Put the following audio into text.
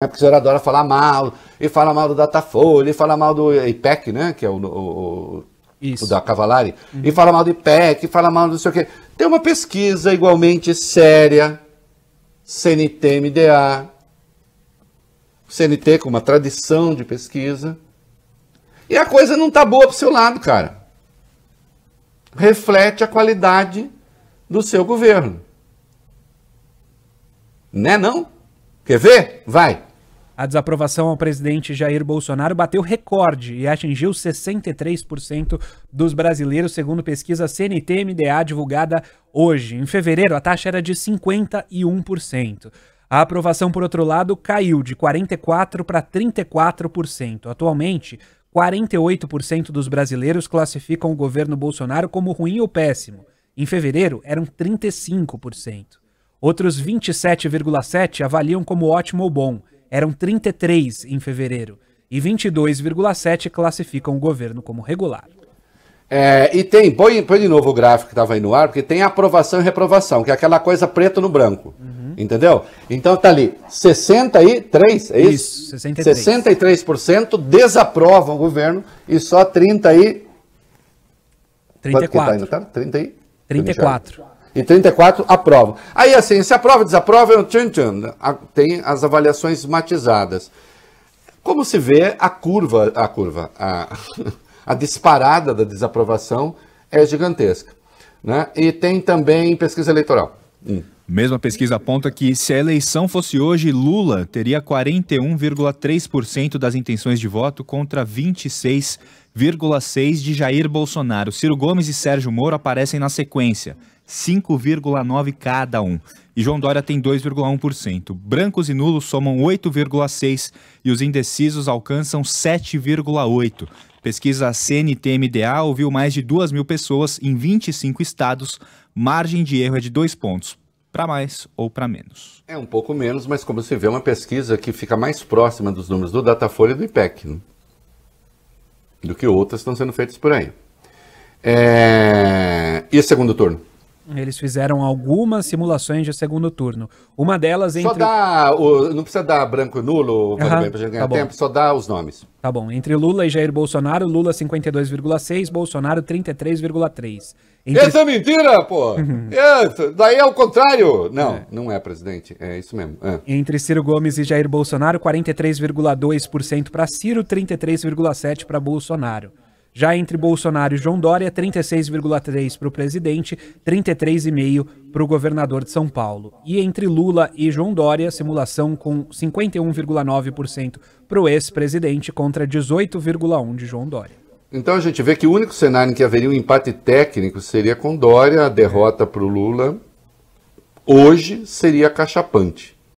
É porque o senhor adora falar mal, e fala mal do Datafolha, e fala mal do IPEC, né? Que é o, o, o da Cavalari, uhum. e fala mal do IPEC, e fala mal do não sei o quê. Tem uma pesquisa igualmente séria, CNT-MDA, CNT com uma tradição de pesquisa, e a coisa não tá boa pro seu lado, cara. Reflete a qualidade do seu governo. Né não? Quer ver? Vai! A desaprovação ao presidente Jair Bolsonaro bateu recorde e atingiu 63% dos brasileiros, segundo pesquisa CNT-MDA divulgada hoje. Em fevereiro, a taxa era de 51%. A aprovação, por outro lado, caiu de 44% para 34%. Atualmente, 48% dos brasileiros classificam o governo Bolsonaro como ruim ou péssimo. Em fevereiro, eram 35%. Outros 27,7% avaliam como ótimo ou bom eram 33 em fevereiro e 22,7 classificam o governo como regular. É, e tem, põe, põe de novo o gráfico que estava aí no ar, porque tem aprovação e reprovação, que é aquela coisa preto no branco. Uhum. Entendeu? Então tá ali, 63, é isso? Isso, 63. 63% desaprovam o governo e só 30 e... 34. Tá indo, tá? 30 e... 34 e 34 aprovam. Aí assim, se aprova, desaprova, é tchum, tchum, tem as avaliações matizadas. Como se vê, a curva, a curva, a, a disparada da desaprovação é gigantesca. Né? E tem também pesquisa eleitoral. Hum. Mesma pesquisa aponta que, se a eleição fosse hoje, Lula teria 41,3% das intenções de voto contra 26,6% de Jair Bolsonaro. Ciro Gomes e Sérgio Moro aparecem na sequência, 5,9% cada um. E João Dória tem 2,1%. Brancos e nulos somam 8,6% e os indecisos alcançam 7,8%. Pesquisa CNTMDA ouviu mais de 2 mil pessoas em 25 estados. Margem de erro é de dois pontos para mais ou para menos. É um pouco menos, mas como você vê, é uma pesquisa que fica mais próxima dos números do Datafolha e do IPEC né? do que outras estão sendo feitas por aí. É... E segundo turno? Eles fizeram algumas simulações de segundo turno. Uma delas entre. Só dá. O... Não precisa dar branco e nulo uhum, para ganhar tá tempo, só dá os nomes. Tá bom. Entre Lula e Jair Bolsonaro, Lula 52,6, Bolsonaro 33,3. Entre... Essa é mentira, pô! Uhum. É, daí é o contrário! Não, é. não é, presidente. É isso mesmo. É. Entre Ciro Gomes e Jair Bolsonaro, 43,2% para Ciro, 33,7% para Bolsonaro. Já entre Bolsonaro e João Dória, 36,3 para o presidente, 33,5 para o governador de São Paulo. E entre Lula e João Dória, simulação com 51,9% para o ex-presidente contra 18,1 de João Dória. Então a gente vê que o único cenário em que haveria um empate técnico seria com Dória, a derrota para o Lula hoje seria cachapante.